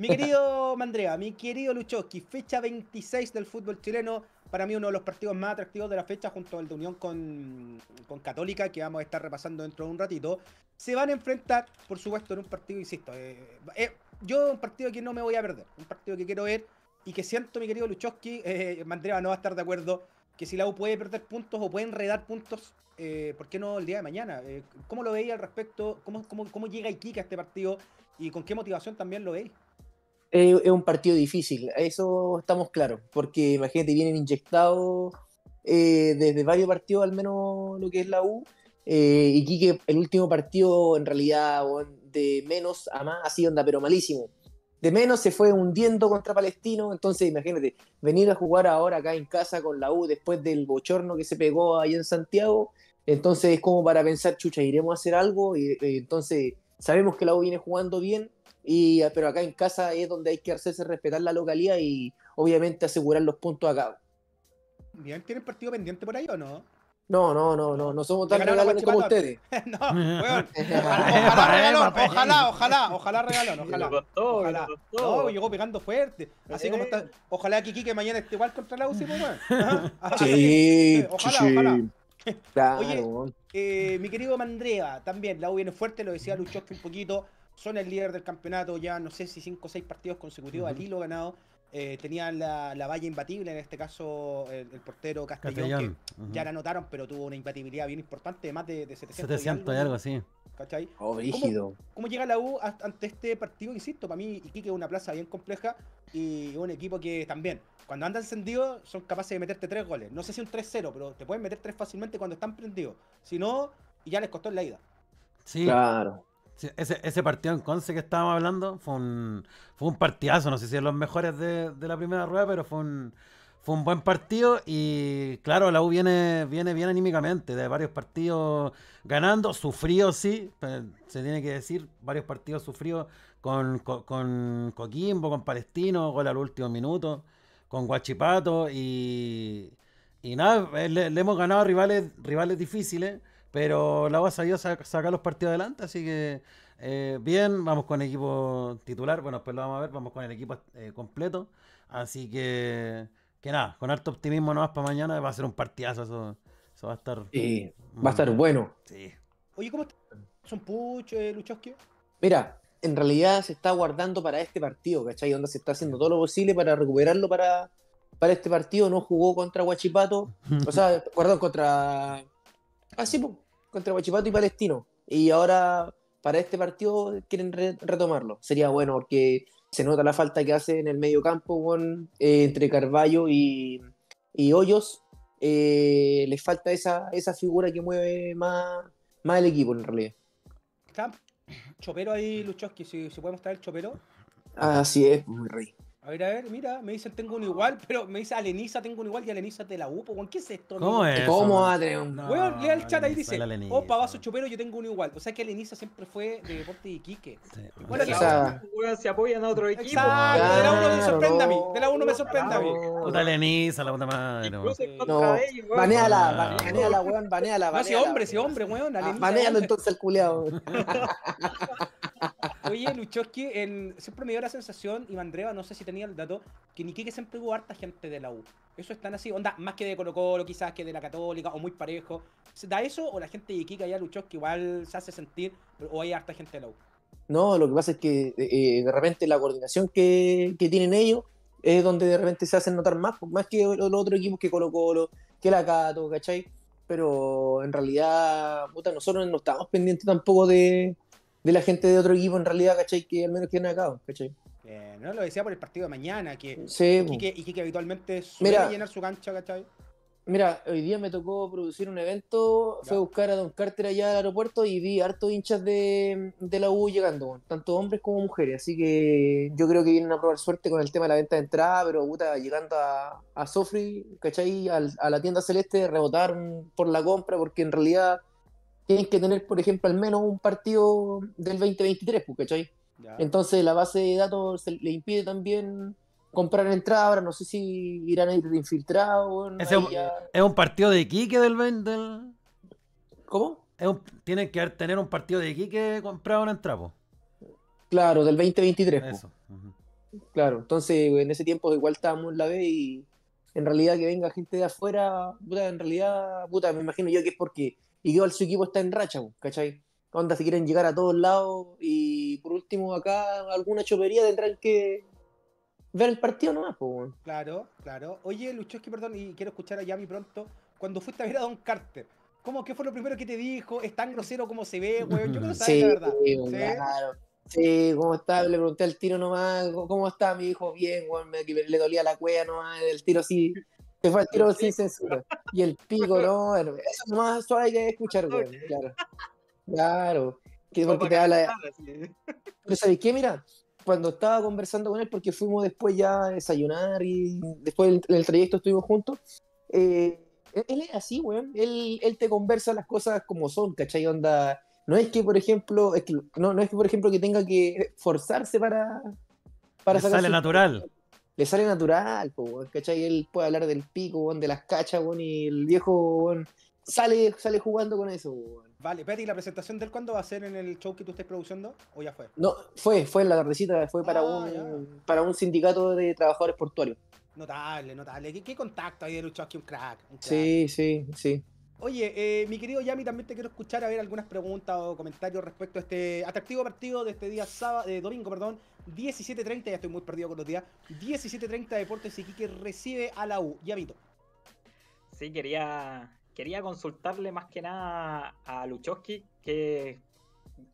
Mi querido Mandrea, mi querido Luchowski, fecha 26 del fútbol chileno. Para mí uno de los partidos más atractivos de la fecha junto al de Unión con, Católica, que vamos a estar repasando dentro de un ratito. Se van a enfrentar, por supuesto, en un partido, insisto, eh, eh, yo un partido que no me voy a perder, un partido que quiero ver y que siento, mi querido Luchowski, eh, Mandrea no va a estar de acuerdo que si la U puede perder puntos o puede enredar puntos, eh, ¿por qué no el día de mañana? ¿Cómo lo veis al respecto? ¿Cómo, cómo, cómo llega Iquique a este partido? ¿Y con qué motivación también lo veis? es, un partido difícil, eso estamos claros, porque imagínate, vienen inyectados eh, desde varios partidos, al menos lo que es la U, eh, y Quique, el último partido en realidad de menos a más, así onda, pero malísimo. De menos se fue hundiendo contra Palestino, entonces imagínate, venir a jugar ahora acá en casa con la U después del bochorno que se pegó ahí en Santiago, entonces es como para pensar, chucha, iremos a hacer algo, y, eh, entonces sabemos que la U viene jugando bien, y, pero acá en casa es donde hay que hacerse respetar la localidad y obviamente asegurar los puntos acá. ¿Bien? ¿Tienen partido pendiente por ahí o no? No, no, no, no, no somos tan regalones como ustedes. no, weón. Ojalá ojalá, ojalá, ojalá regalón, ojalá. ojalá. llegó pegando fuerte. Así como eh. está. Ojalá que mañana esté igual contra la UCI, pues, weón. Eh, sí, ojalá, sí. Oye, eh, mi querido Mandrea, también, la U viene fuerte, lo decía que un poquito son el líder del campeonato, ya no sé si 5 o 6 partidos consecutivos al hilo ganado. Eh, tenían la, valla imbatible, en este caso el, portero Castellón, ya la anotaron, pero tuvo una imbatibilidad bien importante, más de, 700, 700 y algo, así. ¿Cachai? O oh, ¿Cómo, ¿Cómo, llega la U ante este partido? Insisto, para mí Iquique es una plaza bien compleja y un equipo que también, cuando anda encendido son capaces de meterte tres goles. No sé si un 3-0, pero te pueden meter tres fácilmente cuando están prendidos. Si no, ya les costó en la ida. Sí. Claro ese, ese, partido en Conce que estábamos hablando fue un, fue un partidazo, no sé si es los mejores de, la primera rueda, pero fue un, buen partido y claro, la U viene, viene bien anímicamente, de varios partidos ganando, Sufrido, sí, se tiene que decir, varios partidos sufrió con, Coquimbo, con Palestino, gol al último minuto, con Guachipato y, nada, eh, le, hemos ganado rivales, rivales difíciles pero la ha ido a sacar los partidos adelante, así que eh, bien, vamos con el equipo titular, bueno, pues lo vamos a ver, vamos con el equipo eh, completo. Así que, que nada, con harto optimismo nomás para mañana, va a ser un partidazo, eso, va a estar... Sí, va a estar bueno. Sí. Oye, ¿cómo ¿Son Puch, eh, Mira, en realidad se está guardando para este partido, ¿cachai? Donde se está haciendo todo lo posible para recuperarlo para, para este partido, no jugó contra Huachipato, o sea, perdón, contra Así, ah, pues, contra Guachipato y Palestino. Y ahora, para este partido, quieren retomarlo. Sería bueno porque se nota la falta que hace en el medio campo eh, entre Carballo y, Hoyos. Eh, les falta esa, esa figura que mueve más, más el equipo, en realidad. ¿Está chopero ahí, Luchowski? si, si podemos estar el chopero. Así es, muy rey. A ver, a ver, mira, me dicen tengo un igual, pero me dice Aleniza, tengo un igual y Aleniza te la upo. ¿cuál qué es esto? ¿Cómo es? ¿Cómo va a un lea el chat ahí dice, opa, oh, vaso chupero, yo tengo un igual. O sea que Aleniza siempre fue de deporte de Iquique. Bueno, se apoyan a otro equipo. Exacto, de la uno me sorprende a mí. De la uno me sorprende a mí. Puta Aleniza, la puta madre. No, baneala, ah, baneala, weón, baneala. No, si hombre, si hombre, weón. Ah, banealo entonces el culeado. Oye, Luchoski, siempre me dio la sensación, y Mandreva, no sé si tenía el dato, que en Iquique siempre hubo harta gente de la U. Eso es tan así, onda, más que de Colo Colo quizás, que de la Católica, o muy parejo. ¿Se ¿Da eso o la gente de Iquique allá, Luchoski, igual se hace sentir, o hay harta gente de la U? No, lo que pasa es que eh, de repente la coordinación que, tienen ellos es donde de repente se hacen notar más, más que los otros equipos que Colo Colo, que la Cato, ¿cachai? Pero en realidad, puta, nosotros no estamos pendientes tampoco de, de la gente de otro equipo en realidad, ¿cachai? Que al menos tienen acá, ¿cachai? Eh, no lo decía por el partido de mañana, que sí, Y habitualmente suele llenar su cancha, ¿cachai? Mira, hoy día me tocó producir un evento, fue a buscar a Don Carter allá al aeropuerto y vi hartos hinchas de, la U llegando, tanto hombres como mujeres, así que yo creo que vienen a probar suerte con el tema de la venta de entrada, pero puta, llegando a, a Sofri, ¿cachai? A, a la tienda celeste, rebotaron por la compra, porque en realidad tienen que tener, por ejemplo, al menos un partido del 2023, pues, ¿cachai? Entonces la base de datos le impide también comprar entrada. Ahora no sé si irán a ir infiltrados. ¿Es, un, partido de Quique del 20? ¿Cómo? tienen que tener un partido de Quique comprado en entrada. Claro, del 2023. Eso. Claro, entonces en ese tiempo igual estábamos en la B y en realidad que venga gente de afuera, puta, en realidad, puta, me imagino yo que es porque y que su equipo está en racha, ¿cachai? Onda, si quieren llegar a todos lados y por último acá alguna chopería tendrán que ver el partido nomás, pues. Claro, claro. Oye, Luchoski, perdón, y quiero escuchar a Yami pronto. Cuando fuiste a ver a Don Carter, ¿cómo que fue lo primero que te dijo? ¿Es tan grosero como se ve, weón? Yo no lo sí, la verdad. Sí, claro. Sí, ¿cómo está? Le pregunté al tiro nomás, ¿cómo está? Me dijo, bien, weón, le dolía la cueva nomás, el tiro sí fue tiro sin censura. Y el pico, no, eso es más suave que escuchar, güey. Claro. Claro. porque te habla Pero ¿sabes qué? Mira, cuando estaba conversando con él, porque fuimos después ya a desayunar y después del el, trayecto estuvimos juntos, eh, e-, él, es así, güey, Él, te conversa las cosas como son, ¿cachai? Onda. No es que, por ejemplo, que, no, no es que, por ejemplo, que tenga que forzarse para. para sale natural le sale natural, ¿cachai? Él puede hablar del pico, de las cachas, y el viejo sale, sale jugando con eso. Vale, Peti, ¿la presentación del cuándo va a ser en el show que tú estés produciendo? ¿O ya fue? No, fue, fue en la tardecita, fue para, ah, un, para un sindicato de trabajadores portuarios. Notable, notable. ¿Qué, contacto hay de un crack. Sí, sí, sí. Oye, eh, mi querido Yami, también te quiero escuchar a ver algunas preguntas o comentarios respecto a este atractivo partido de este día sábado, de domingo, perdón, 17.30, ya estoy muy perdido con los días. 17.30 Deportes y Quique recibe a la U. Yamito. Sí, quería, quería consultarle más que nada a Luchowski que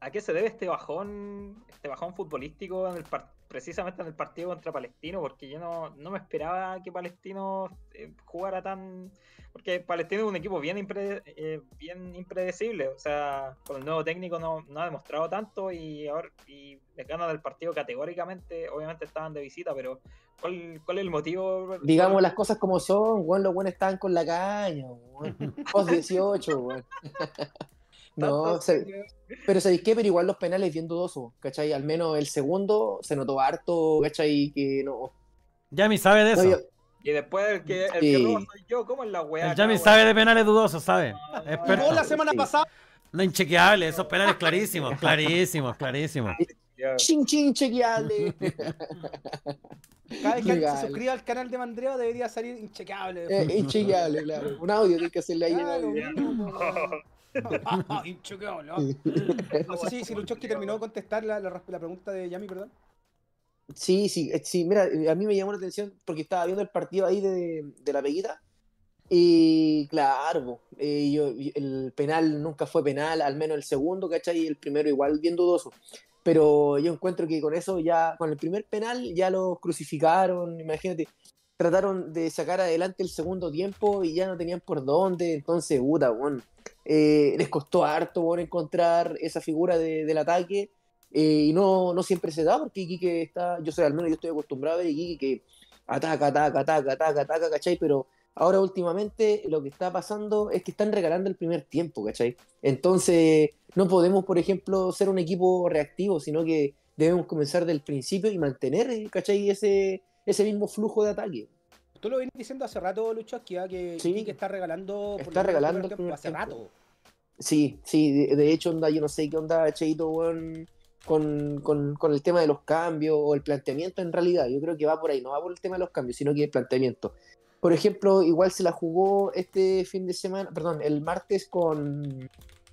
a qué se debe este bajón, este bajón futbolístico en el, partido precisamente en el partido contra Palestino, porque yo no, no me esperaba que Palestino eh, jugara tan. Porque Palestino es un equipo bien, eh, bien impredecible, o sea, con el nuevo técnico no, no, ha demostrado tanto y ahora y les gana del partido categóricamente. Obviamente estaban de visita, pero ¿cuál, cuál es el motivo? Digamos las cosas como son, bueno, los buenos están con la caña, post 18, no, pero ¿sabéis que Pero igual los penales bien dudosos, ¿cachai? Al menos el segundo se notó harto, ¿cachai? Que no. Yami sabe de eso. Y después el que, el que soy yo, ¿cómo es la weá? El Yami sabe de penales dudosos, ¿sabe? No, la semana pasada. No, inchequeable, esos penales clarísimos, clarísimos, clarísimos. Chin, chin, chequeable. Cada vez que se suscriba al canal de Mandreo debería salir inchequeable. Eh, inchequeable, claro. Un audio tiene que hacerle ahí. Claro, ¿no? sé si, terminó de contestar la, la, pregunta de Yami, perdón. Sí, sí, eh, sí, mira, eh, a mí me llamó la atención porque estaba viendo el partido ahí de, de la peguita y claro, eh, yo, el penal nunca fue penal, al menos el segundo, ¿cachai? Y el primero igual bien dudoso. Pero yo encuentro que con eso ya, con el primer penal ya lo crucificaron, imagínate, trataron de sacar adelante el segundo tiempo y ya no tenían por dónde. Entonces, puta, eh, les costó harto encontrar esa figura del ataque. Eh, y no, no siempre se da, porque Iquique está, yo sé, al menos yo estoy acostumbrado a ver Iquique que ataca, ataca, ataca, ataca, ataca, ¿cachai? Pero ahora últimamente lo que está pasando es que están regalando el primer tiempo, ¿cachai? Entonces, no podemos, por ejemplo, ser un equipo reactivo, sino que debemos comenzar del principio y mantener, ¿cachai? Ese, ese mismo flujo de ataque. Tú lo venís diciendo hace rato, Lucho, ah, que, está regalando. Está regalando. hace rato. Sí, sí, de, hecho, onda, yo no sé qué onda Cheito con, con, el tema de los cambios o el planteamiento en realidad. Yo creo que va por ahí, no va por el tema de los cambios, sino que el planteamiento. Por ejemplo, igual se la jugó este fin de semana, perdón, el martes con,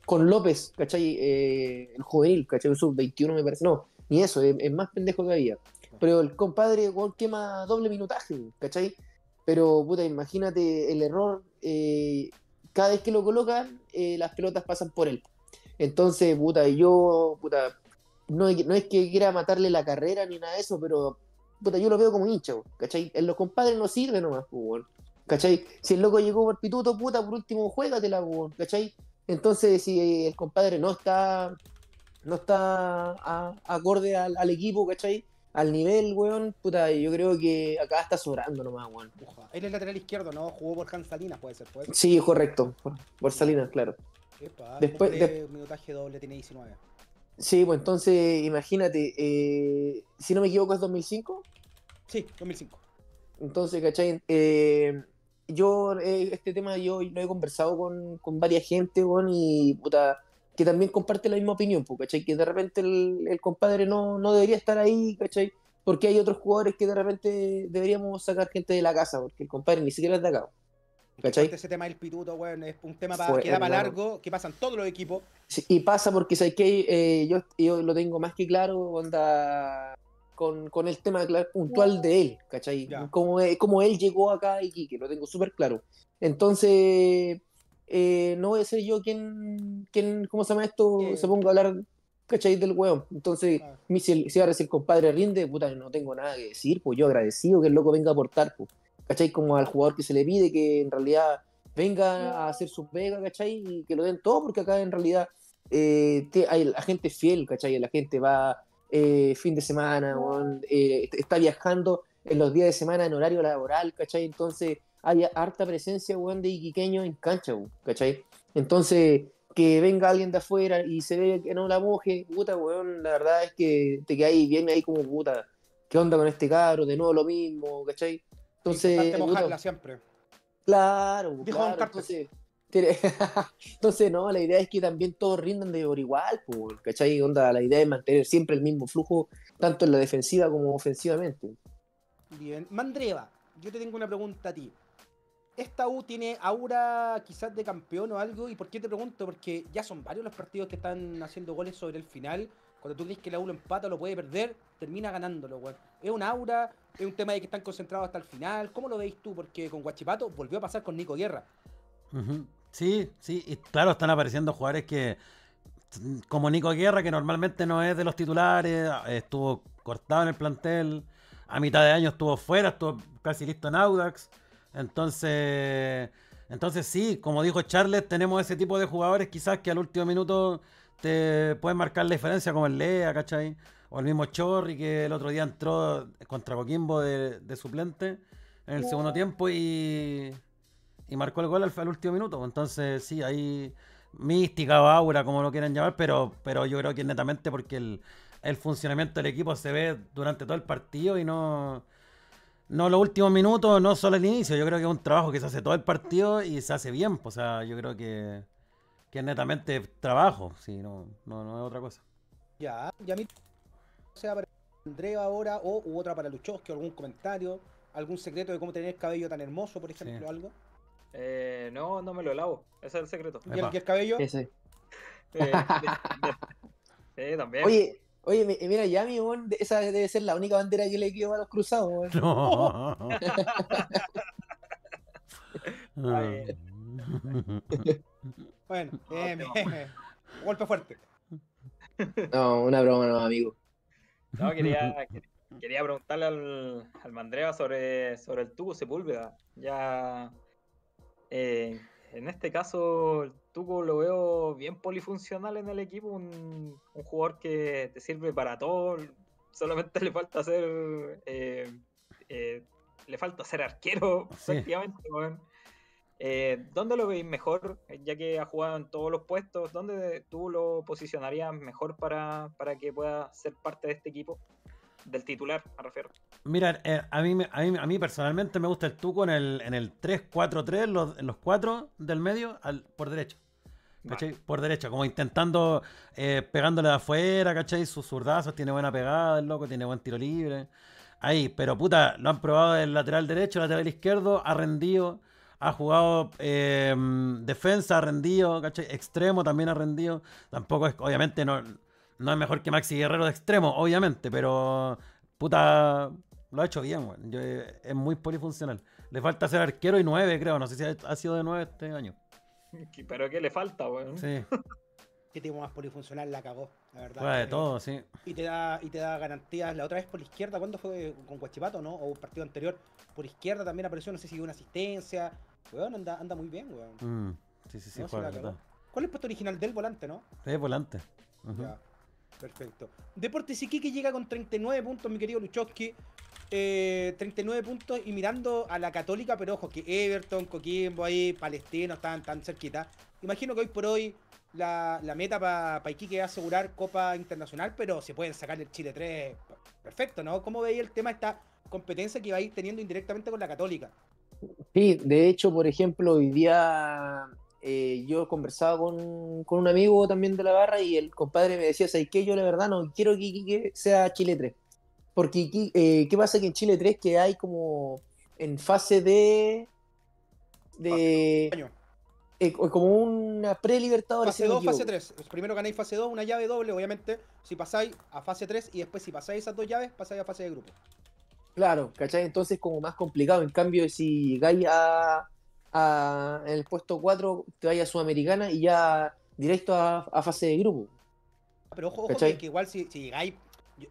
López, ¿cachai? Eh, el juvenil, ¿cachai? Un sub-21 me parece. No, ni eso, es, es más pendejo que había. Pero el compadre igual quema doble minutaje, ¿cachai? Pero puta, imagínate el error. Eh, cada vez que lo colocan, eh, las pelotas pasan por él. Entonces, puta, yo, puta, no, es que quiera matarle la carrera ni nada de eso, pero puta, yo lo veo como hincha, ¿cachai? En los compadres no sirve nomás, fútbol pues, ¿Cachai? Si el loco llegó por pituto, puta, por último, juégatela, ¿cachai? Entonces, si el compadre no está no está acorde al, equipo, ¿cachai? al nivel, weón, puta, yo creo que acá está sobrando nomás, weón. Él es lateral izquierdo, ¿no? Jugó por Hans Salinas, puede ser, puede ser. Sí, correcto, por, Salinas, claro. Epa, Después, de... minutaje doble tiene 19. Sí, pues entonces, imagínate, eh, si no me equivoco, es 2005. Sí, 2005. Entonces, ¿cachai? Eh, yo, eh, este tema yo lo he conversado con, con varias gente, weón, y puta que también comparte la misma opinión, pues, ¿cachai? Que de repente el, compadre no, no, debería estar ahí, ¿cachai? Porque hay otros jugadores que de repente deberíamos sacar gente de la casa, porque el compadre ni siquiera es de acá. ¿Cachai? Ese tema del pituto, güey, es un tema que da para largo, que pasan todos los equipos. y pasa porque, ¿sabes qué? Eh, yo, yo lo tengo más que claro, onda, con, con el tema puntual de él, ¿cachai? Como, eh, como, él llegó acá y que lo tengo súper claro. Entonces, eh, no voy a ser yo quien, quien ¿cómo se llama esto? Se ponga a hablar, ¿cachai? Del weón. Entonces, ah. si, ahora el compadre rinde, puta, no tengo nada que decir, pues yo agradecido que el loco venga a aportar, pues, ¿cachai? Como al jugador que se le pide que en realidad venga a ah. hacer sus vegas, ¿cachai? Y que lo den todo, porque acá en realidad eh, hay la gente fiel, ¿cachai? La gente va eh, fin de semana, está viajando en los días de semana en horario laboral, ¿cachai? Entonces, hay harta presencia, weón, de Iquiqueño en cancha, ¿cachai? Entonces, que venga alguien de afuera y se ve que no la moje, puta, weón, la verdad es que te y viene ahí como puta. ¿Qué onda con este carro De nuevo lo mismo, ¿cachai? Entonces. Claro, entonces, no, la idea es que también todos rindan de por igual, pues, ¿cachai? Onda, la idea es mantener siempre el mismo flujo, tanto en la defensiva como ofensivamente. Bien. Mandreva, yo te tengo una pregunta a ti esta U tiene aura quizás de campeón o algo. ¿Y por qué te pregunto? Porque ya son varios los partidos que están haciendo goles sobre el final. Cuando tú dices que la U lo empata lo puede perder, termina ganándolo, weón. Es un aura, es un tema de que están concentrados hasta el final. ¿Cómo lo veis tú? Porque con Guachipato volvió a pasar con Nico Guerra. Sí, sí, y claro, están apareciendo jugadores que, como Nico Guerra, que normalmente no es de los titulares, estuvo cortado en el plantel, a mitad de año estuvo fuera, estuvo casi listo en Audax. Entonces, entonces sí, como dijo Charles, tenemos ese tipo de jugadores quizás que al último minuto te pueden marcar la diferencia, como el Lea, ¿cachai? O el mismo Chorri que el otro día entró contra Coquimbo de, suplente en el segundo tiempo y, y marcó el gol al, último minuto. Entonces, sí, hay mística o aura, como lo quieran llamar, pero, pero yo creo que netamente porque el funcionamiento del equipo se ve durante todo el partido y no, no los últimos minutos, no solo el inicio. Yo creo que es un trabajo que se hace todo el partido y se hace bien. Pues, o sea, yo creo que, es netamente trabajo, sí, no, no, es otra cosa. Ya, ya mí sea para Andrea ahora o u otra para Luchoski, algún comentario, algún secreto de cómo tener el cabello tan hermoso, por ejemplo, algo. Eh, no, no me lo lavo. Ese es el secreto. ¿Y el, que es cabello? Ese. Eh, también. Oye, Oye, eh, mira, ya mi esa debe ser la única bandera que le quedó a los cruzados. No. bueno, eh, golpe fuerte. No, una broma, no, amigo. No, quería, quería preguntarle al, al Mandrea sobre, sobre el tubo Sepúlveda. Ya. Eh, en este caso, lo veo bien polifuncional en el equipo, un, jugador que te sirve para todo, solamente le falta ser eh, eh, le falta arquero efectivamente, eh, ¿Dónde lo veis mejor? Ya que ha jugado en todos los puestos, ¿dónde tú lo posicionarías mejor para, para que pueda ser parte de este equipo? del titular, me refiero. Mira, eh, a, mí, a, mí, personalmente me gusta el Tuco en el, en el 3-4-3, los, en los cuatro del medio, por derecho. ¿Cachai? Por derecho. como intentando, eh, pegándole de afuera, ¿cachai? Sus zurdazos, tiene buena pegada, el loco, tiene buen tiro libre. Ahí, pero puta, lo han probado del lateral derecho, lateral izquierdo, ha rendido, ha jugado eh, defensa, ha rendido, ¿cachai? Extremo también ha rendido. Tampoco es, obviamente, no, no es mejor que Maxi Guerrero de extremo, obviamente, pero puta, lo ha hecho bien, weón. Eh, es muy polifuncional. Le falta ser arquero y nueve, creo. No sé si ha, sido de nueve este año. Pero ¿qué le falta, weón? Sí. ¿Qué tipo más polifuncional la cagó, la verdad? de eh, todo, sí. Y te da, y te da garantías. La otra vez por la izquierda, ¿cuándo fue con Guachipato, no? O un partido anterior. Por izquierda también apareció, no sé si dio una asistencia. Weón, anda, muy bien, weón. Mm, sí, sí, sí, no, ¿Cuál es el puesto original del volante, no? Es volante. Perfecto. Deportes Iquique llega con 39 puntos, mi querido Luchowski. 39 eh, puntos y mirando a la Católica, pero ojo, que Everton, Coquimbo ahí, Palestino están tan cerquita. Imagino que hoy por hoy la, meta para Iquique es asegurar Copa Internacional, pero se pueden sacar el Chile 3. Perfecto, ¿no? ¿Cómo veis el tema esta competencia que va a ir teniendo indirectamente con la Católica? Sí, de hecho, por ejemplo, hoy día eh, yo conversaba con, con, un amigo también de la barra y el compadre me decía, ¿sabes qué? Yo la verdad no quiero que sea Chile 3. Porque, eh, ¿qué pasa que en Chile 3 que hay como en fase de... de eh, como una pre-libertadores. Fase 2, fase 3. Primero ganáis fase 2, una llave doble, obviamente, si pasáis a fase 3 y después si pasáis esas dos llaves, pasáis a fase de grupo. Claro, ¿cachai? Entonces como más complicado. En cambio, si llegáis a en el puesto 4 te vaya a Sudamericana y ya directo a, fase de grupo. Pero ojo, ojo que, igual si, si llegáis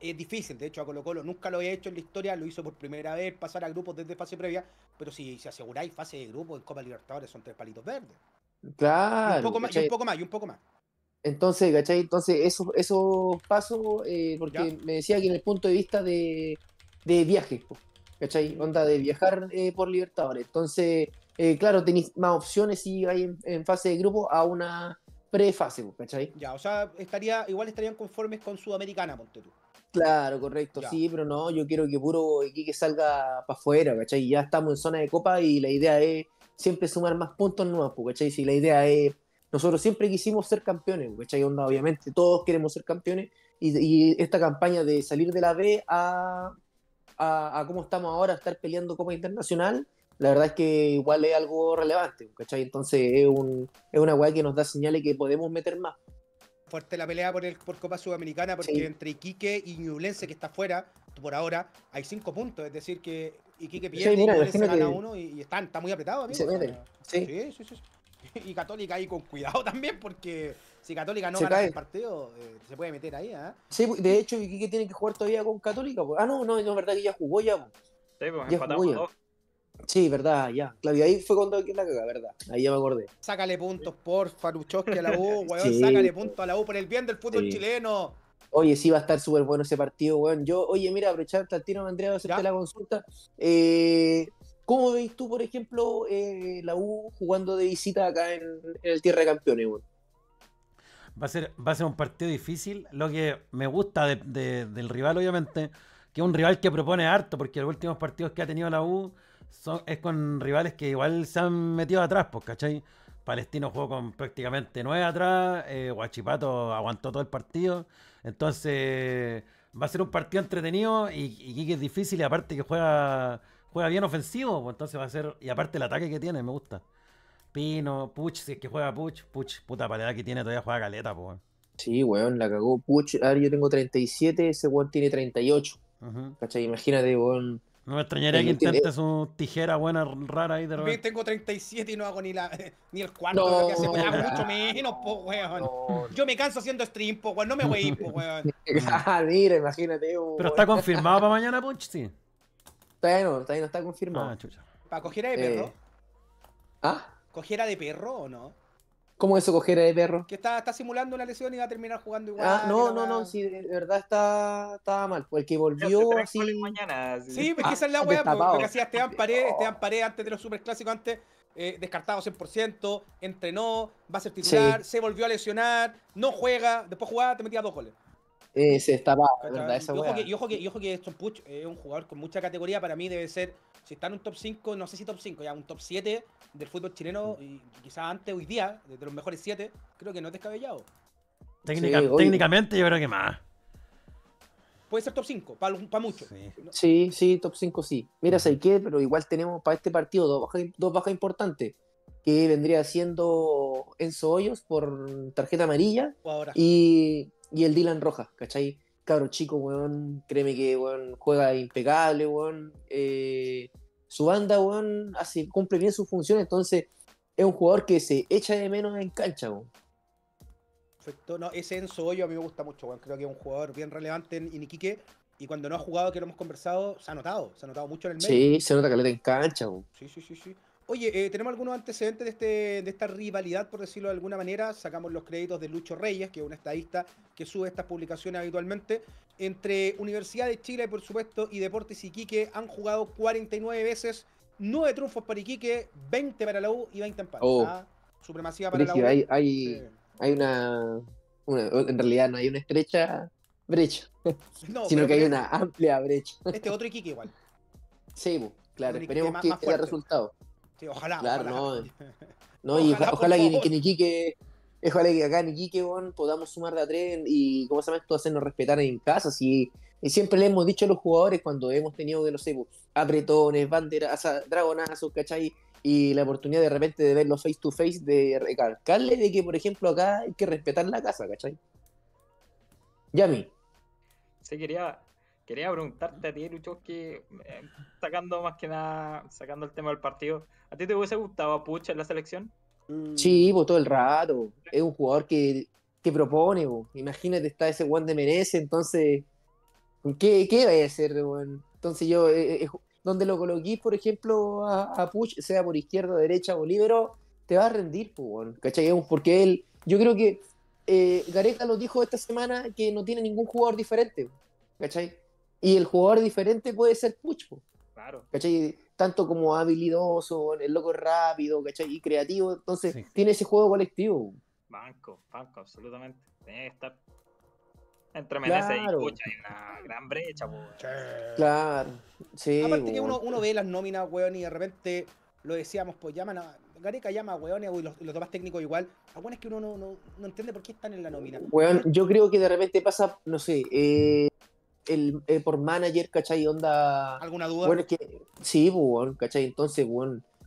es difícil, de hecho, a Colo Colo nunca lo había hecho en la historia, lo hizo por primera vez, pasar a grupos desde fase previa, pero si, se aseguráis fase de grupo en Copa Libertadores son tres palitos verdes. Claro. un poco más, un poco más, un poco más. Entonces, ¿cachai? Entonces, esos, esos pasos, eh, porque me decía que en el punto de vista de, viaje, ¿cachai? Onda de viajar eh, por Libertadores. Entonces, eh, claro, tenéis más opciones si hay en, fase de grupo a una prefase, pues, ¿cachai? Ya, o sea, estaría, igual estarían conformes con Sudamericana, ponte tú. Claro, correcto, sí, pero no, yo quiero que puro que salga para afuera, ¿cachai? Ya estamos en zona de copa y la idea es siempre sumar más puntos nuevos, ¿cachai? Si la idea es, nosotros siempre quisimos ser campeones, pues, ¿cachai? obviamente, todos queremos ser campeones y, esta campaña de salir de la B a, a cómo estamos ahora, estar peleando Copa Internacional, la verdad es que igual es algo relevante, ¿cachai? Entonces es, un, es una weá que nos da señales que podemos meter más. Fuerte la pelea por, el, por Copa Sudamericana, porque entre Iquique y Ñublense, que está fuera, por ahora, hay cinco puntos, es decir, que Iquique pierde, y gana uno y, están, está muy apretado, Sí. sí, sí, y Católica ahí con cuidado también, porque si Católica no gana el partido, eh, se puede meter ahí, ¿ah? ¿eh? Sí, de hecho, Iquique tiene que jugar todavía con Católica. Ah, no, no, es verdad que ya jugó ya. Sí, pues empatamos Sí, verdad, ya. Claro, ahí fue cuando la caga, verdad. Ahí ya me acordé. Sácale puntos, por Faruchoski a la U, weón. Sácale puntos a la U por el bien del fútbol chileno. Oye, sí va a estar súper bueno ese partido, weón. Yo, oye, mira, aprovechar al tiro, Andrea, hacerte la consulta. Eh, ¿Cómo veis tú, por ejemplo, eh, la U jugando de visita acá en, el Tierra de Campeones, weón? Va a, ser, va a ser un partido difícil. Lo que me gusta del rival, obviamente, que es un rival que propone harto, porque los últimos partidos que ha tenido la U es con rivales que igual se han metido atrás, pues, ¿cachai? Palestino jugó con prácticamente nueve atrás, Guachipato eh, aguantó todo el partido, entonces va a ser un partido entretenido y, y es difícil y aparte que juega juega bien ofensivo, pues, entonces va a ser y aparte el ataque que tiene, me gusta. Pino, Puch, si es que juega Puch, Puch, puta paleta que tiene, todavía juega Caleta, pues. Sí, weón, la cagó Puch. ahora yo tengo 37, ese weón tiene 38. ¿Cachai? Imagínate, weón no me extrañaría que intentes un tijera buena, rara ahí de repente. Tengo 37 y no hago ni, la, eh, ni el cuarto mucho menos, po, weón. Yo me canso haciendo stream, po, weón. No me voy po, weón. ah, mira, imagínate. Pero está confirmado para mañana, Punch, sí. pero ahí, no está confirmado. Ah, coger ¿Para cogiera de eh, perro? ¿Ah? ¿Ah? ¿Cogiera de perro o no? ¿Cómo eso cojera de perro? Que está, está simulando una lesión y va a terminar jugando igual. Ah, no, no, no, sí, de verdad está, está mal. que volvió así. Mañana, sí, sí porque que ah, esa es la weá, porque hacía Esteban Pared, oh. Esteban Pared antes de los superclásicos, antes eh, descartado 100%, entrenó, va a ser titular, se volvió a lesionar, no juega, después jugaba, te metía dos goles. Eh, se destapaba, ¿verdad? Esa y, ojo que, y, ojo que, y eh, es un jugador con mucha categoría, para mí debe ser si está en un top 5, no sé si top 5, ya un top 7 del fútbol chileno, mm. y quizás antes, hoy día, de los mejores 7, creo que no es descabellado. técnicamente yo creo que más. Puede ser top 5, para mucho. muchos. Sí. sí. top 5 sí. Mira, sé pero igual tenemos para este partido dos bajas, importantes, que vendría siendo Enzo Hoyos por tarjeta amarilla y, el Dylan roja, ¿cachai? cabro chico, weón, créeme que, weón, juega impecable, weón. Eh, su banda, weón, hace, cumple bien su función, entonces es un jugador que se echa de menos en cancha, weón. Perfecto, no, ese Enzo Hoyo a mí me gusta mucho, weón. Creo que es un jugador bien relevante en, Iniquique. Y cuando no ha jugado, que lo hemos conversado, se ha notado, se ha notado mucho en el medio. Sí, se nota que le en cancha, weón. Sí, sí, sí, sí. Oye, eh, tenemos algunos antecedentes de, este, de esta rivalidad, por decirlo de alguna manera. Sacamos los créditos de Lucho Reyes, que es un estadista que sube estas publicaciones habitualmente. Entre Universidad de Chile, por supuesto, y Deportes Iquique han jugado 49 veces, 9 triunfos para Iquique, 20 para la U y 20 empates. Oh. ¿ah? Supremacía para la U. Hay, una, En realidad no hay una estrecha brecha, sino que hay una amplia brecha. Este otro Iquique igual. Sí, claro, esperemos que más, resultado. Este, ojalá. Claro, no. y ojalá, que, que, ojalá que acá en Iquique podamos sumar de a y, como se esto? Hacernos respetar en casa. y siempre le hemos dicho a los jugadores cuando hemos tenido, que no sé, pues, apretones, banderas, dragonazos, ¿cachai? y la oportunidad de repente de verlos face to face, de recalcarle de que, por ejemplo, acá hay que respetar la casa, ¿cachai? Yami. Se quería, Quería preguntarte a ti, Lucho, que eh, sacando más que nada, sacando el tema del partido, ¿a ti te hubiese gustado a Puch en la selección? Mm. Sí, pues todo el rato. Es un jugador que, propone, imagínate, está ese Juan de Menezes, entonces, ¿qué, qué a hacer, Entonces yo, eh, eh, donde lo coloquís, por ejemplo, a, Puch, sea por izquierda, derecha o libero, te va a rendir, pues, ¿cachai? Porque él, yo creo que Gareta Gareca lo dijo esta semana que no tiene ningún jugador diferente, ¿cachai? Y el jugador diferente puede ser Pucho. Claro. ¿Cachai? Tanto como habilidoso, el loco rápido, ¿cachai? Y creativo. Entonces, tiene ese juego colectivo. Banco, banco, absolutamente. Tiene que estar entre Menezes y hay una gran brecha, po. Claro, sí. Aparte que uno, uno, ve las nóminas, weón, y de repente lo decíamos, pues llaman a. Gareca llama a y los, los demás técnicos igual. es que uno no, no, entiende por qué están en la nómina. Weón, yo creo que de repente pasa, no sé, eh, el, eh, por manager, ¿cachai? Onda. ¿Alguna duda? Bueno, que. Sí, ¿cachai? Entonces,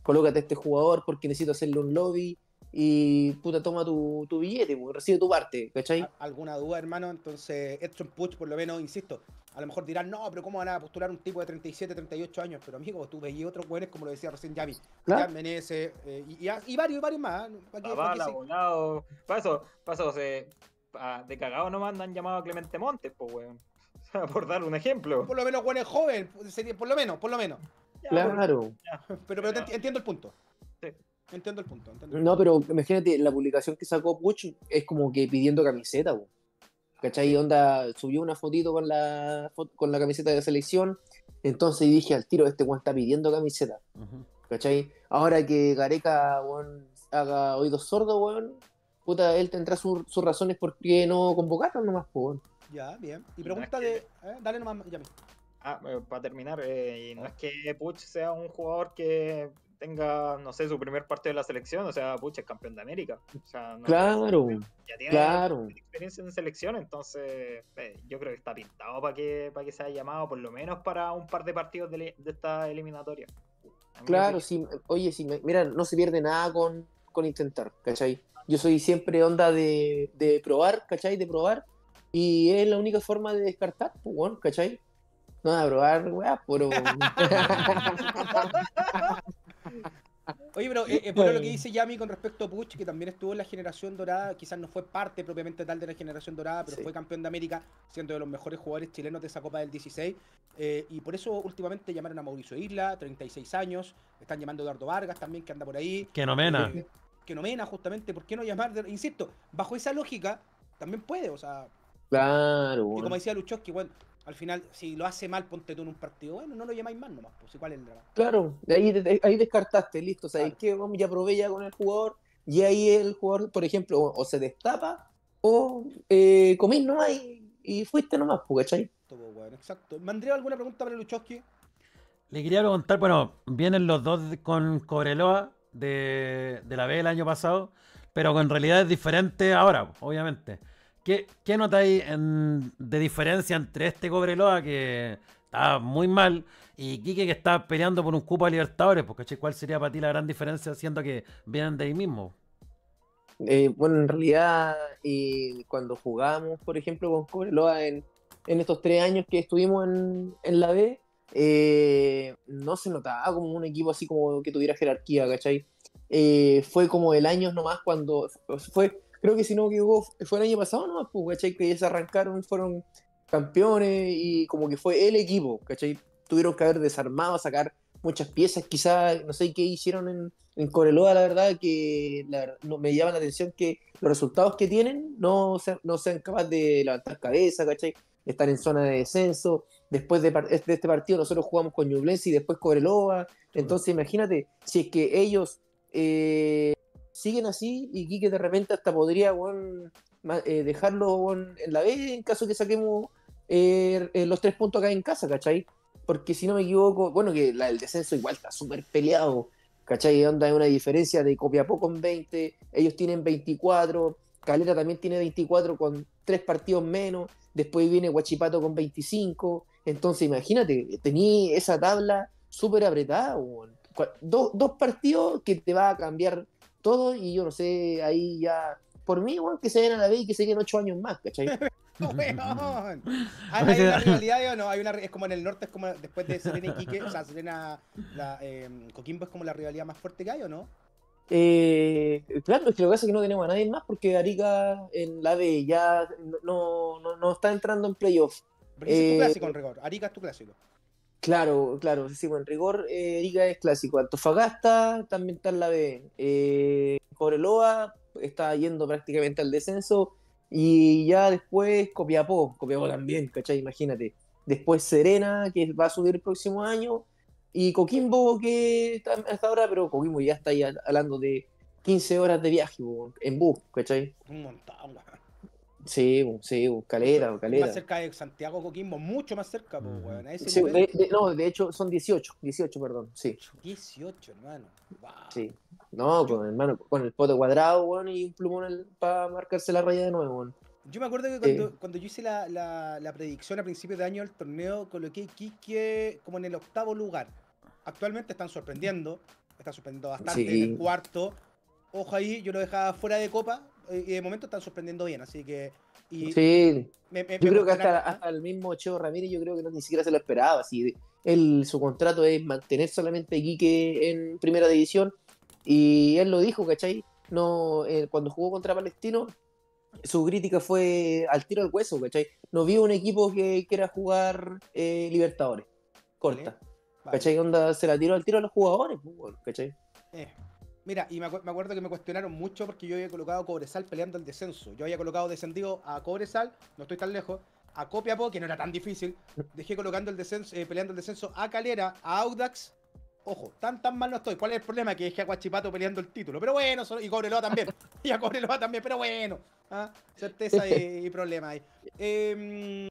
colócate a este jugador porque necesito hacerle un lobby y puta, toma tu, tu billete, recibe tu parte, ¿cachai? ¿Alguna duda, hermano? Entonces, Edson Puch, por lo menos, insisto, a lo mejor dirán, no, pero ¿cómo van a postular un tipo de 37, 38 años? Pero amigo, tú veías otros buenos, como lo decía recién Javi. Menezes, eh, y, varios, varios más. Paso, ¿eh? paso, se, de cagado no mandan llamado a Clemente Montes, pues, weón. por dar un ejemplo. Por lo menos Juan es joven, por lo menos, por lo menos. claro. Pero, entiendo el punto. Entiendo el punto. No, pero imagínate, la publicación que sacó Puch es como que pidiendo camiseta, ¿cachai? onda, subió una fotito con la, con la camiseta de selección. Entonces dije al tiro, este Juan está pidiendo camiseta. ¿Cachai? Ahora que Gareca, haga oídos sordos, weón, puta, él tendrá sus razones por qué no convocaron nomás, pues. Ya, bien. Y pregunta de. Eh, dale nomás, llame. Ah, eh, para terminar, eh, no ah. es que Puch sea un jugador que tenga, no sé, su primer parte de la selección, o sea, Puch es campeón de América. O claro, ya tiene claro. experiencia en selección, entonces eh, yo creo que está pintado para que, para que sea llamado, por lo menos para un par de partidos de, esta eliminatoria. Claro, sí, oye, sí, si, mira, no se pierde nada con, con intentar, ¿cachai? Yo soy siempre onda de, de probar, ¿cachai? De probar y es la única forma de descartar, bueno, pues, ¿cachai? No de probar, weá, pero. Oye, pero eh, eh, por lo que dice Yami con respecto a Puch, que también estuvo en la generación dorada, quizás no fue parte propiamente tal de la generación dorada, pero fue campeón de América, siendo de los mejores jugadores chilenos de esa Copa del 16. Eh, y por eso últimamente llamaron a Mauricio Isla, 36 años, están llamando a Eduardo Vargas también, que anda por ahí. Que no mena. que no mena, justamente, ¿por qué no llamar? Insisto, bajo esa lógica, también puede, o sea, Claro, Y como decía Luchowski, bueno, al final, si lo hace mal, ponte tú en un partido, bueno, no lo llamáis mal nomás, pues igual el drama. Claro, ahí, ahí descartaste, listo, ¿sabes claro. Vamos, ya probé con el jugador, y ahí el jugador, por ejemplo, o, se destapa, o eh, comís nomás y, fuiste nomás, pues, ¿cachai? Pues, exacto. ¿Mandría alguna pregunta para Luchowski? Le quería preguntar, bueno, vienen los dos con Cobreloa de, la B el año pasado, pero con realidades diferentes ahora, obviamente. ¿Qué, notáis de diferencia entre este Cobreloa que estaba muy mal y Quique que está peleando por un cupo Libertadores? Porque, ¿cuál sería para ti la gran diferencia siendo que vienen de ahí mismo? Eh, bueno, en realidad, cuando jugamos, por ejemplo, con Cobreloa en, en, estos tres años que estuvimos en, la B, eh, no se notaba como un equipo así como que tuviera jerarquía, ¿cachai? Eh, fue como el año nomás cuando fue creo que si no que fue el año pasado, ¿no? Pues, ¿cachai? Que se arrancaron, fueron campeones y como que fue el equipo, ¿cachai? Tuvieron que haber desarmado, sacar muchas piezas, quizás, no sé qué hicieron en, en Coreloa, la verdad, que no, me llama la atención que los resultados que tienen no, sean, no capaces de levantar cabeza, ¿cachai? Estar en zona de descenso. Después de, este partido nosotros jugamos con Ñublense y después Coreloa. Entonces imagínate, si es que ellos eh, siguen así y Quique de repente hasta podría eh, dejarlo en la B en caso que saquemos eh, eh, los tres puntos acá en casa, ¿cachai? Porque si no me equivoco, bueno, que el descenso igual está súper peleado, ¿cachai? Onda hay una diferencia de Copiapó con 20, ellos tienen 24, Calera también tiene 24 con tres partidos menos, después viene Guachipato con 25, entonces imagínate, tenía esa tabla súper apretada, dos partidos que te va a cambiar todo y yo no sé, ahí ya. Por mí, igual que se den a la vez y que se queden ocho años más, ¿cachai? Ah, ¿Hay, una rivalidad o no? Hay una, es como en el norte, es como después de Serena y Quique, o sea, Serena, em, Coquimbo es como la rivalidad más fuerte que hay o no? Eh, claro, es que lo que pasa es que no tenemos a nadie más porque Arica en la B ya no, no, está entrando en playoff. es tu eh, clásico, en rigor. Arica es tu clásico. Claro, claro, sí, en rigor, eh, es clásico. Antofagasta también está en la B. Eh, está yendo prácticamente al descenso. Y ya después Copiapó, Copiapó también, ¿cachai? Imagínate. Después Serena, que va a subir el próximo año. Y Coquimbo, que está hasta ahora, pero Coquimbo ya está ahí hablando de 15 horas de viaje en bus, ¿cachai? Un montón, Sí, sí, calera, calera. Más cerca de Santiago Coquimbo, mucho más cerca, pues, mm. no, de hecho son 18, 18, perdón, sí. 18, hermano. Sí. No, con, hermano, con el pote cuadrado, y un plumón para marcarse la raya de nuevo, Yo me acuerdo que cuando, yo hice la, predicción a principios de año del torneo, coloqué Quique como en el octavo lugar. Actualmente están sorprendiendo, están sorprendiendo bastante en el cuarto. Ojo ahí, yo lo dejaba fuera de copa, eh, y de momento están sorprendiendo bien, así que... sí, yo creo que hasta, hasta, el mismo Cheo Ramírez yo creo que no, ni siquiera se lo esperaba, así, su contrato es mantener solamente a Quique en primera división, y él lo dijo, ¿cachai? No, eh, cuando jugó contra Palestino, su crítica fue al tiro al hueso, ¿cachai? No vio un equipo que quiera jugar eh, Libertadores, corta. Onda, se la tiró al tiro a los jugadores, pues, ¿cachai? Eh, Mira, y me, acuerdo que me cuestionaron mucho porque yo había colocado Cobresal peleando el descenso. Yo había colocado descendido a Cobresal, no estoy tan lejos, a Copiapó, que no era tan difícil. Dejé colocando el descenso, eh, peleando el descenso a Calera, a Audax. Ojo, tan tan mal no estoy. ¿Cuál es el problema? Que dejé a Guachipato peleando el título. Pero bueno, y Cobreloa también. y a Cobreloa también, pero bueno. ¿ah? Certeza y, problema ahí. Em,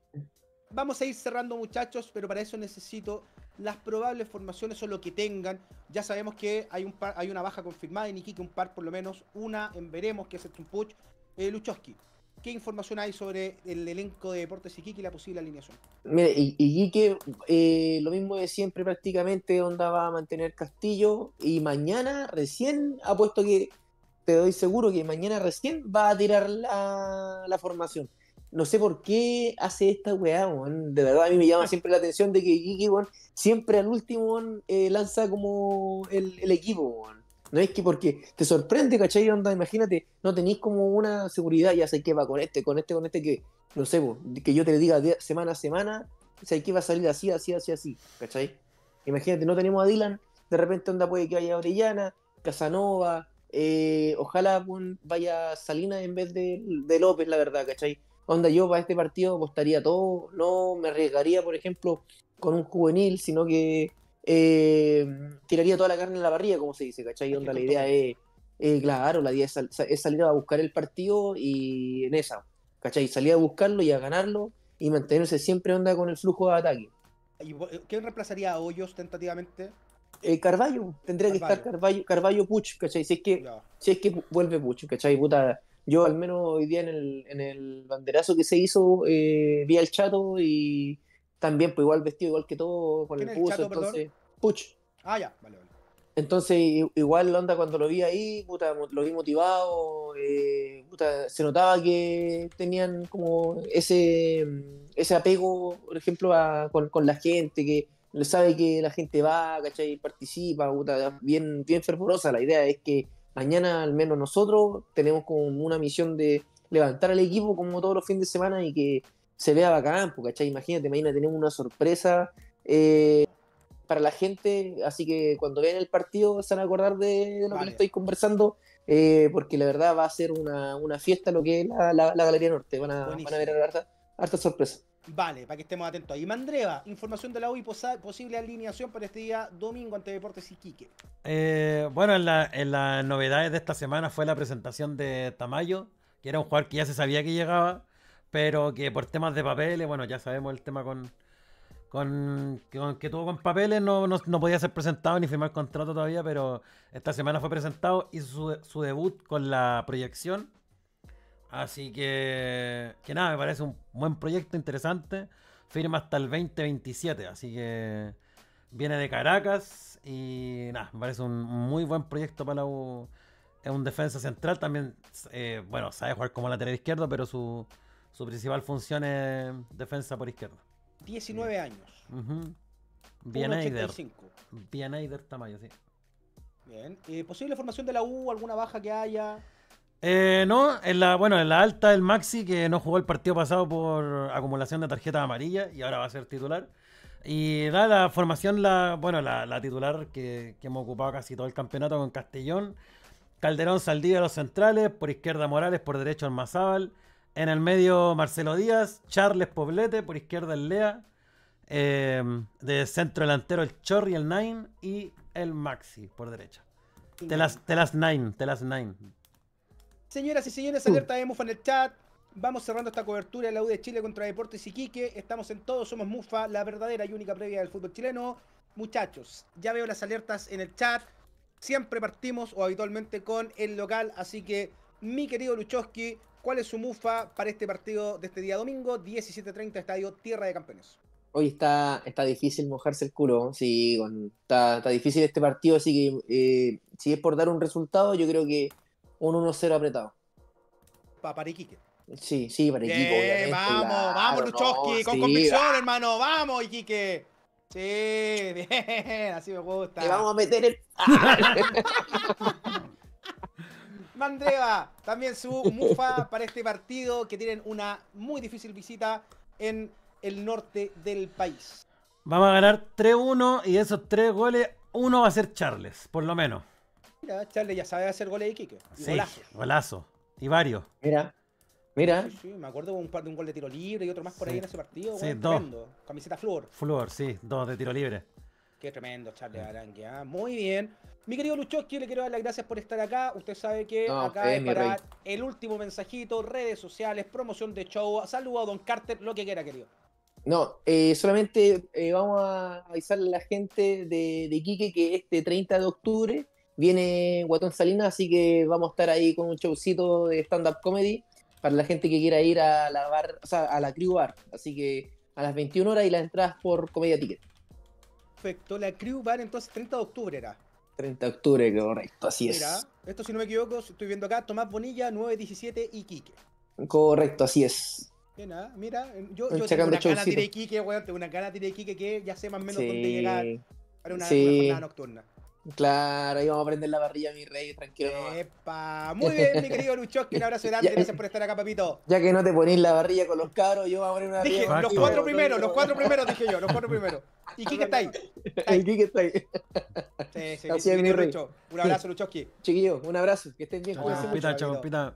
vamos a ir cerrando, muchachos, pero para eso necesito las probables formaciones son lo que tengan. Ya sabemos que hay, un par, hay una baja confirmada en Iquique, un par por lo menos, una en veremos, que es el Trumpuch, eh, Luchowski. ¿Qué información hay sobre el elenco de Deportes Iquique y la posible alineación? Mire, Iquique, eh, lo mismo de siempre prácticamente, onda va a mantener Castillo y mañana recién, apuesto que te doy seguro que mañana recién va a tirar la, la formación no sé por qué hace esta weá, weón. De verdad, a mí me llama siempre la atención de que Kiki, weón, siempre al último, eh, lanza como el, equipo, weón. No es que porque te sorprende, ¿cachai? Onda, imagínate, no tenéis como una seguridad, ya sé qué va con este, con este, con este, que, no sé, weón, que yo te le diga semana a semana, sé qué va a salir así, así, así, así, ¿cachai? Imagínate, no tenemos a Dylan, de repente onda puede que vaya Orellana, Casanova, eh, ojalá vaya Salinas en vez de, de, López, la verdad, ¿cachai? Onda, yo para este partido apostaría todo, no me arriesgaría, por ejemplo, con un juvenil, sino que eh, tiraría toda la carne en la barriga como se dice, ¿cachai? Onda, eh, la idea es, claro, la idea es, salir a buscar el partido y en esa, ¿cachai? Salir a buscarlo y a ganarlo y mantenerse siempre onda con el flujo de ataque. quién reemplazaría a Hoyos tentativamente? Eh, Carballo, tendría que estar Carballo, Carballo Puch, ¿cachai? Si que, si es que vuelve Puch, ¿cachai? Puta, yo al menos hoy día en el, en el banderazo que se hizo eh, vi al Chato y también pues igual vestido igual que todo con el puso, entonces... Puch. Ah, ya, vale, vale. Entonces, igual la onda cuando lo vi ahí, puta, lo vi motivado, eh, puta, se notaba que tenían como ese, mm, ese apego, por ejemplo, a, con, la gente, que sabe que la gente va, ¿cachai? Participa, puta, bien, bien fervorosa. La idea es que mañana al menos nosotros tenemos como una misión de levantar al equipo como todos los fines de semana y que se vea bacán, ¿cachai? Imagínate, mañana tenemos una sorpresa eh, para la gente, así que cuando vean el partido se van a acordar de, lo que estoy conversando, eh, porque la verdad va a ser una, fiesta lo que es la, Galería Norte, van a, ver harta sorpresa. Vale, para que estemos atentos ahí. Mandreva, información de la U y posible alineación para este día domingo ante Deportes y Eh, bueno, en, las novedades de esta semana fue la presentación de Tamayo, que era un jugador que ya se sabía que llegaba, pero que por temas de papeles, bueno, ya sabemos el tema con, con, que tuvo con papeles, no, no, podía ser presentado ni firmar contrato todavía, pero esta semana fue presentado, y su, su debut con la proyección Así que, que nada, me parece un buen proyecto interesante. Firma hasta el 2027, así que viene de Caracas y nada, me parece un muy buen proyecto para la U. Es un defensa central también, eh, bueno, sabe jugar como lateral izquierdo, pero su, su principal función es defensa por izquierda. 19 años. Uh Bien Bien Tamayo, sí. Bien. Eh, ¿Posible formación de la U? ¿Alguna baja que haya? Eh, no, en la, bueno, en la alta el Maxi, que no jugó el partido pasado por acumulación de tarjeta amarillas y ahora va a ser titular. Y da la formación, la, bueno, la, titular que, hemos ocupado casi todo el campeonato con Castellón. Calderón Saldívar, a los centrales, por izquierda Morales, por derecho mazábal. En el medio Marcelo Díaz, Charles Poblete, por izquierda el Lea. Em, de centro delantero el Chorri, el Nine y el Maxi por derecha. Telas, las Nine, Telas Nine. Señoras y señores, alerta uh. de Mufa en el chat. Vamos cerrando esta cobertura de la U de Chile contra Deportes Iquique. Estamos en Todos Somos Mufa, la verdadera y única previa del fútbol chileno. Muchachos, ya veo las alertas en el chat. Siempre partimos o habitualmente con el local, así que mi querido Luchowski, ¿cuál es su mufa para este partido de este día domingo? 17.30, Estadio Tierra de Campeones. Hoy está, está difícil mojarse el culo, sí, está, difícil este partido, así que eh, si es por dar un resultado, yo creo que 1 1-0 apretado. para Iquique. Sí, sí, para Iquique. vamos, vamos, Luchowski, con convicción, hermano. Vamos, Iquique. Sí, bien, así me gusta. Te vamos a meter el. Mandreva, también su mufa para este partido que tienen una muy difícil visita en el norte del país. Vamos a ganar 3-1 y de esos tres goles, uno va a ser Charles, por lo menos. Mira, Charlie ya sabe hacer goles de Quique. sí, golazo. Y varios. Mira. Mira. Sí, me acuerdo de un, par, de un gol de tiro libre y otro más por ahí en ese partido. Tremendo. Camiseta Flor. Flor, sí, dos de tiro libre. Qué tremendo, Charles Arangue. Ah, muy bien. Mi querido Luchoski, le quiero dar las gracias por estar acá. Usted sabe que acá es para el último mensajito, redes sociales, promoción de show. Saludos a Don Carter, lo que quiera, querido. No, eh, solamente eh, vamos a avisarle a la gente de, de Quique que este 30 de octubre viene Guatón Salinas, así que vamos a estar ahí con un showcito de stand-up comedy para la gente que quiera ir a la bar, o sea, a la Crew Bar. Así que a las 21 horas y las entradas por Comedia Ticket. Perfecto, la Crew Bar entonces 30 de octubre era. 30 de octubre, correcto, así es. Mira, esto si no me equivoco, estoy viendo acá, Tomás Bonilla, 917 Quique. Correcto, así es. Bien, ah, mira, yo, yo tengo una gana de Kike, weón, una gana de que ya sé más o menos dónde llegar para una, una jornada nocturna. Claro, ahí vamos a prender la barrilla, mi rey, tranquilo. Epa. Muy bien, mi querido Luchoski, un abrazo grande, gracias por estar acá, papito. Ya que no te ponís la barrilla con los cabros, yo voy a poner una Dije, los cuatro primeros, los cuatro primeros, dije yo, los cuatro primeros. Y Kike está ahí. Y Kike está ahí. Sí, sí, Un abrazo, Luchoski. Chiquillo, un abrazo, que estén bien.